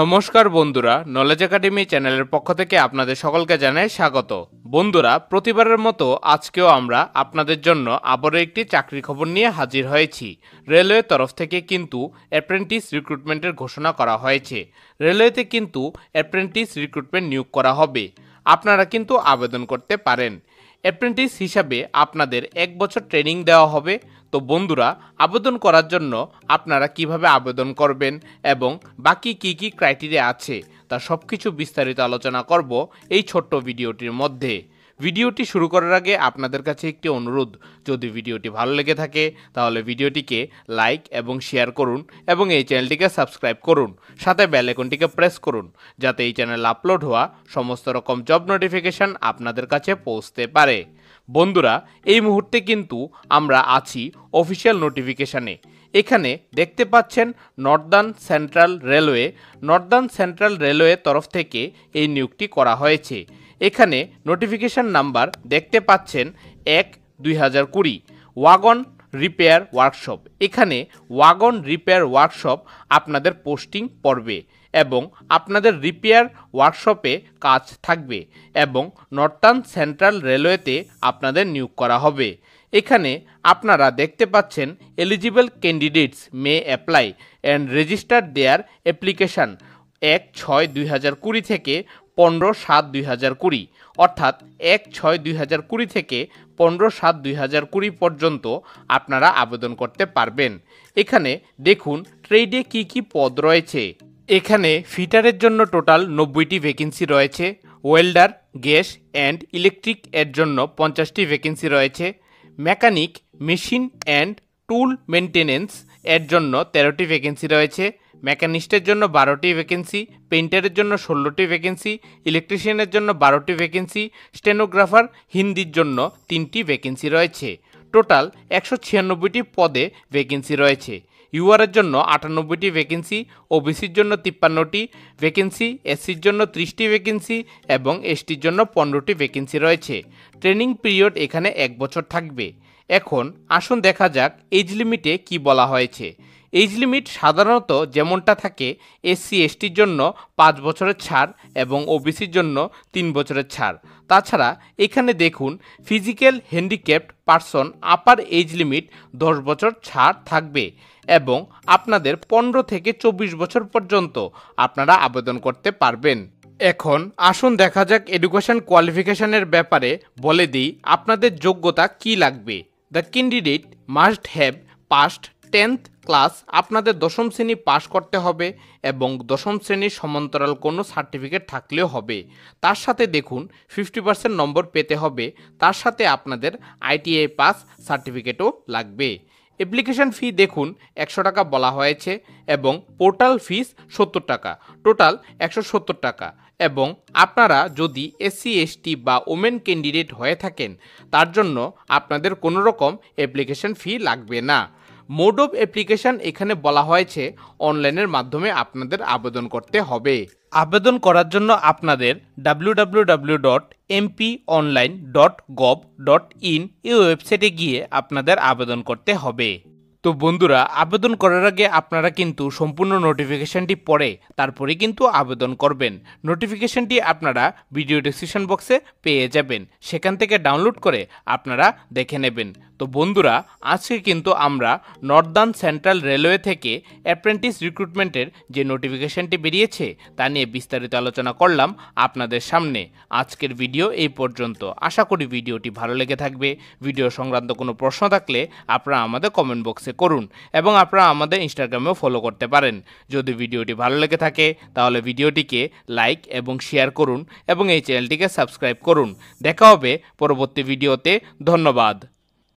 নমস্কার বন্ধুরা knowledge academy চ্যানেলের পক্ষ থেকে আপনাদের সকলকে জানাই স্বাগত বন্ধুরা প্রতিবারের মতো আজকেও আমরা আপনাদের জন্য আবারও একটি চাকরি খবর নিয়ে হাজির হয়েছি রেলওয়ের তরফ থেকে কিন্তু অ্যাপ্রেন্টিস রিক্রুটমেন্টের ঘোষণা করা হয়েছে রেলওয়েতে কিন্তু অ্যাপ্রেন্টিস রিক্রুটমেন্ট নিয়োগ করা হবে আপনারা কিন্তু আবেদন করতে পারেন অ্যাপ্রেন্টিস হিসাবে আপনাদের এক বছর ট্রেনিং দেওয়া হবে তো বন্ধুরা আবেদন করার জন্য আপনারা কিভাবে আবেদন করবেন এবং বাকি কি কি ক্রাইটেরিয়া আছে তা সব কিছু বিস্তারিত আলোচনা করব এই ছোট্ট ভিডিওটির মধ্যে ভিডিওটি শুরু করার আগে আপনাদের কাছে একটি অনুরোধ যদি ভিডিওটি ভালো লেগে থাকে তাহলে ভিডিওটিকে লাইক এবং শেয়ার করুন এবং এই চ্যানেলটিকে সাবস্ক্রাইব করুন সাথে বেল আইকনটিকে প্রেস করুন যাতে এই চ্যানেল আপলোড হওয়া সমস্ত রকম জব নোটিফিকেশান আপনাদের কাছে পৌঁছতে পারে বন্ধুরা এই মুহূর্তে কিন্তু আমরা আছি অফিসিয়াল নোটিফিকেশানে এখানে দেখতে পাচ্ছেন northern central railway northern central railway তরফ থেকে এই নিয়োগটি করা হয়েছে এখানে নোটিফিকেশান নাম্বার দেখতে পাচ্ছেন এক দুই হাজার কুড়ি ওয়াগন রিপেয়ার ওয়ার্কশপ এখানে ওয়াগন রিপেয়ার ওয়ার্কশপ আপনাদের পোস্টিং পড়বে এবং আপনাদের রিপেয়ার ওয়ার্কশপে কাজ থাকবে এবং নর্থার্ন সেন্ট্রাল রেলওয়েতে আপনাদের নিয়োগ করা হবে এখানে আপনারা দেখতে পাচ্ছেন eligible candidates may apply and register their application এক ছয় দুই হাজার কুড়ি থেকে পনেরো সাত দুই হাজার কুড়ি অর্থাৎ এক ছয় দুই হাজার কুড়ি থেকে পনেরো সাত দুই হাজার কুড়ি পর্যন্ত আপনারা আবেদন করতে পারবেন এখানে দেখুন ট্রেডে কি কি পদ রয়েছে এখানে ফিটারের জন্য টোটাল নব্বইটি ভ্যাকেন্সি রয়েছে ওয়েল্ডার গ্যাস অ্যান্ড ইলেকট্রিক এর জন্য পঞ্চাশটি ভ্যাকেন্সি রয়েছে mechanic machine and tool maintenance এর জন্য তেরোটি ভ্যাকেন্সি রয়েছে মেকানিস্টের জন্য বারোটি ভ্যাকেন্সি পেইন্টারের জন্য ষোলোটি ভ্যাকেন্সি ইলেকট্রিশিয়ানের জন্য বারোটি ভ্যাকেন্সি স্টেনোগ্রাফার হিন্দির জন্য তিনটি ভ্যাকেন্সি রয়েছে টোটাল একশো ছিয়ানব্বইটি পদে ভ্যাকেন্সি রয়েছে ইউআরের জন্য আটানব্বইটি ভ্যাকেন্সি ওবিসির জন্য তিপ্পান্নটি ভ্যাকেন্সি এসসির জন্য ত্রিশটি ভ্যাকেন্সি এবং এসটির জন্য পনেরোটি ভ্যাকেন্সি রয়েছে ট্রেনিং পিরিয়ড এখানে এক বছর থাকবে এখন আসুন দেখা যাক এজ লিমিটে কি বলা হয়েছে এইজ লিমিট সাধারণত যেমনটা থাকে এসসি এসটির জন্য পাঁচ বছরের ছাড় এবং ওবিসির জন্য তিন বছরের ছাড় তাছাড়া এখানে দেখুন physical handicapped person upper age limit দশ বছর ছাড় থাকবে এবং আপনাদের পনেরো থেকে চব্বিশ বছর পর্যন্ত আপনারা আবেদন করতে পারবেন এখন আসুন দেখা যাক এডুকেশন কোয়ালিফিকেশনের ব্যাপারে বলে দিই আপনাদের যোগ্যতা কি লাগবে the candidate must have passed tenth class আপনাদের দশম শ্রেণী পাশ করতে হবে এবং দশম শ্রেণীর সমান্তরাল কোনো সার্টিফিকেট থাকলেও হবে তার সাথে দেখুন ফিফটি পার্সেন্ট নম্বর পেতে হবে তার সাথে আপনাদের আইটিআই পাস সার্টিফিকেটও লাগবে অ্যাপ্লিকেশন ফি দেখুন একশো টাকা বলা হয়েছে এবং পোর্টাল ফিস সত্তর টাকা টোটাল একশো সত্তর টাকা এবং আপনারা যদি এসসি এসটি বা ওমেন ক্যান্ডিডেট হয়ে থাকেন তার জন্য আপনাদের কোনো রকম অ্যাপ্লিকেশন ফি লাগবে না মোড অফ অ্যাপ্লিকেশান এখানে বলা হয়েছে অনলাইনের মাধ্যমে আপনাদের আবেদন করতে হবে আবেদন করার জন্য আপনাদের www.mponline.gov.in dot MP online dot gov dot in এই ওয়েবসাইটে গিয়ে আপনাদের আবেদন করতে হবে তো বন্ধুরা আবেদন করার আগে আপনারা কিন্তু সম্পূর্ণ নোটিফিকেশানটি পড়ে তারপরে কিন্তু আবেদন করবেন নোটিফিকেশানটি আপনারা ভিডিও ডিসক্রিপশন বক্সে পেয়ে যাবেন সেখান থেকে ডাউনলোড করে আপনারা দেখে নেবেন তো বন্ধুরা আজকে কিন্তু আমরা নর্দার্ন সেন্ট্রাল রেলওয়ে থেকে অ্যাপ্রেন্টিস রিক্রুটমেন্টের যে নোটিফিকেশনটি বেরিয়েছে তা নিয়ে বিস্তারিত আলোচনা করলাম আপনাদের সামনে আজকের ভিডিও এই পর্যন্ত আশা করি ভিডিওটি ভালো লেগে থাকবে ভিডিও সংক্রান্ত কোনো প্রশ্ন থাকলে আপনারা আমাদের কমেন্ট বক্সে করুন এবং আপনারা আমাদের ইনস্টাগ্রামেও ফলো করতে পারেন যদি ভিডিওটি ভালো লেগে থাকে তাহলে ভিডিওটিকে লাইক এবং শেয়ার করুন এবং এই চ্যানেলটিকে সাবস্ক্রাইব করুন দেখা হবে পরবর্তী ভিডিওতে ধন্যবাদ